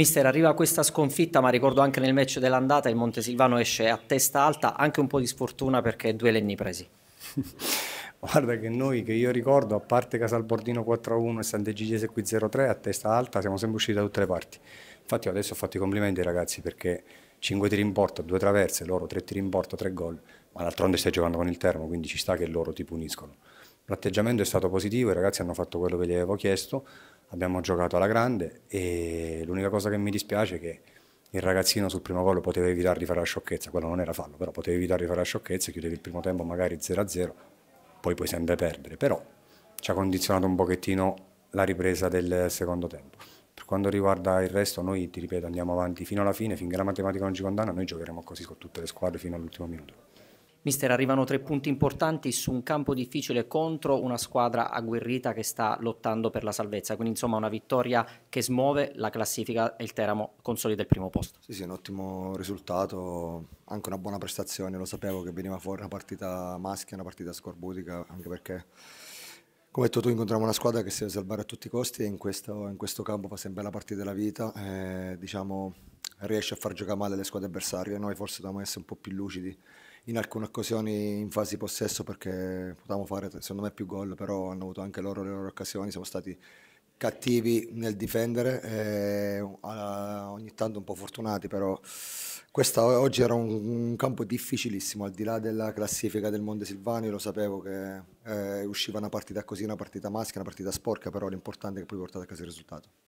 Mister, arriva questa sconfitta, ma ricordo anche nel match dell'andata il Montesilvano esce a testa alta, anche un po' di sfortuna perché due legni presi. Guarda che noi, che io ricordo, a parte Casalbordino 4-1 e Sant'Egidiese qui 0-3, a testa alta siamo sempre usciti da tutte le parti. Infatti io adesso ho fatto i complimenti ai ragazzi perché 5 tiri in porta, 2 traverse, loro 3 tiri in porta, 3 gol, ma d'altronde stai giocando con il termo, quindi ci sta che loro ti puniscono. L'atteggiamento è stato positivo, i ragazzi hanno fatto quello che gli avevo chiesto, abbiamo giocato alla grande e l'unica cosa che mi dispiace è che il ragazzino sul primo gol poteva evitare di fare la sciocchezza, quello non era fallo, però poteva evitare di fare la sciocchezza, chiudevi il primo tempo magari 0-0, poi puoi sempre perdere, però ci ha condizionato un pochettino la ripresa del secondo tempo. Per quanto riguarda il resto, noi ti ripeto andiamo avanti fino alla fine, finché la matematica non ci condanna, noi giocheremo così con tutte le squadre fino all'ultimo minuto. Mister, arrivano tre punti importanti su un campo difficile contro una squadra agguerrita che sta lottando per la salvezza, quindi insomma una vittoria che smuove la classifica e il Teramo consolida il primo posto. Sì, sì, un ottimo risultato, anche una buona prestazione, lo sapevo che veniva fuori una partita maschia, una partita scorbutica, anche perché come detto tu incontriamo una squadra che si deve salvare a tutti i costi e in questo, in questo campo fa sempre la partita della vita, eh, diciamo riesce a far giocare male le squadre avversarie. Noi forse dobbiamo essere un po' più lucidi in alcune occasioni in fase di possesso perché potevamo fare secondo me più gol, però hanno avuto anche loro le loro occasioni, siamo stati cattivi nel difendere, eh, ogni tanto un po' fortunati, però questa oggi era un, un, campo difficilissimo, al di là della classifica del Monte Silvani, lo sapevo che eh, usciva una partita così, una partita maschera, una partita sporca, però l'importante è che poi portate a casa il risultato.